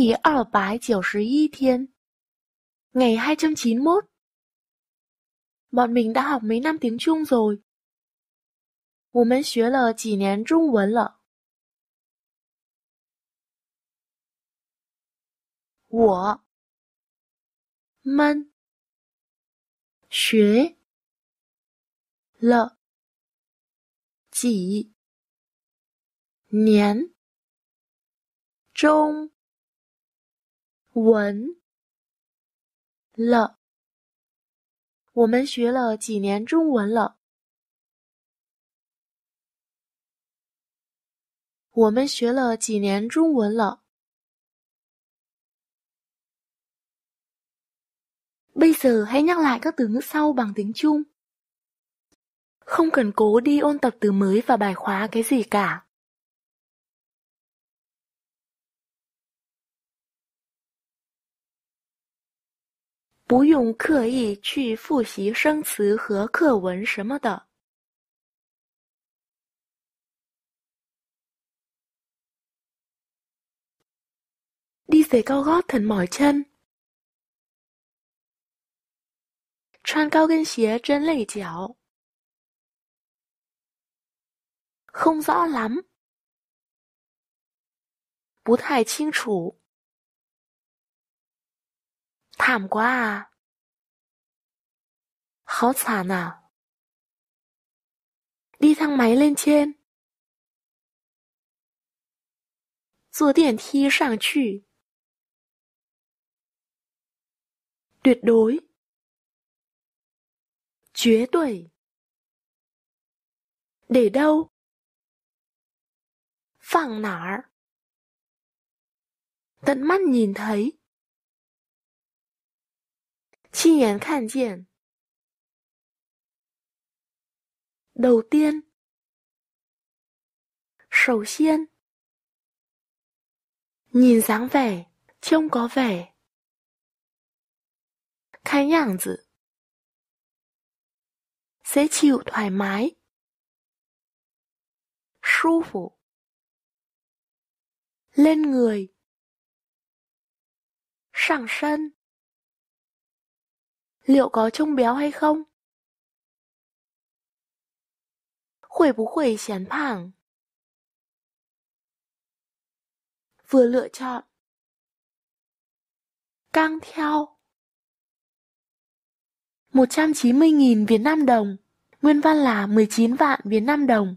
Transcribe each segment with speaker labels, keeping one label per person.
Speaker 1: 第二百九十一 thiên Ngày hai trăm chín mốt Bọn mình đã học mấy năm tiếng Trung rồi. 我们学了几年中文了。我们学了几年中文了。我们学了几年中文了？我们学了几年中文了？Bây giờ hãy nhắc lại các từ ngữ sau bằng tiếng Trung. Không cần cố đi ôn tập từ mới và bài khóa cái gì cả. 不用刻意去复习生词和课文什么的。Đi dễ cao gót thận mỏi chân，穿高跟鞋真累脚。Không rõ lắm，不太清楚。thảm quá à. Khó xả à, Đi thang máy lên trên. 坐电梯上去。tuyệt đối 绝对 để đâu phẳng nả tận mắt nhìn thấy 亲眼看见。đầu tiên, sầu xiên, nhìn dáng vẻ, trông có vẻ, cái chịu thoải mái, 舒服, lên người, liệu có trông béo hay không? phẳng Vừa lựa chọn. Căng theo. 190.000 Việt Nam đồng, nguyên văn là 19 vạn Việt Nam đồng.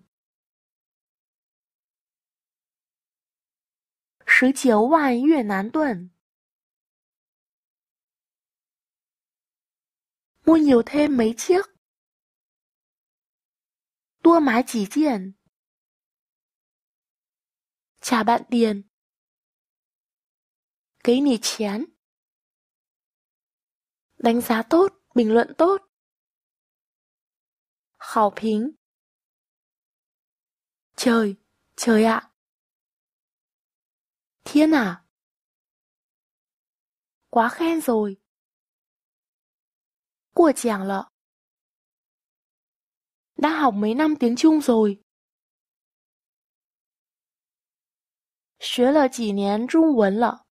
Speaker 1: Sứ chiếu Việt Nam tuần. mua nhiều thêm mấy chiếc. Tua máy chỉ tiền. Trả bạn tiền. Cái nỉ chén. Đánh giá tốt, bình luận tốt. Khảo phính. Trời, trời ạ. Thiên à. Quá khen rồi của chàng lợ đã học mấy năm tiếng Trung rồi. 学了几年中文了。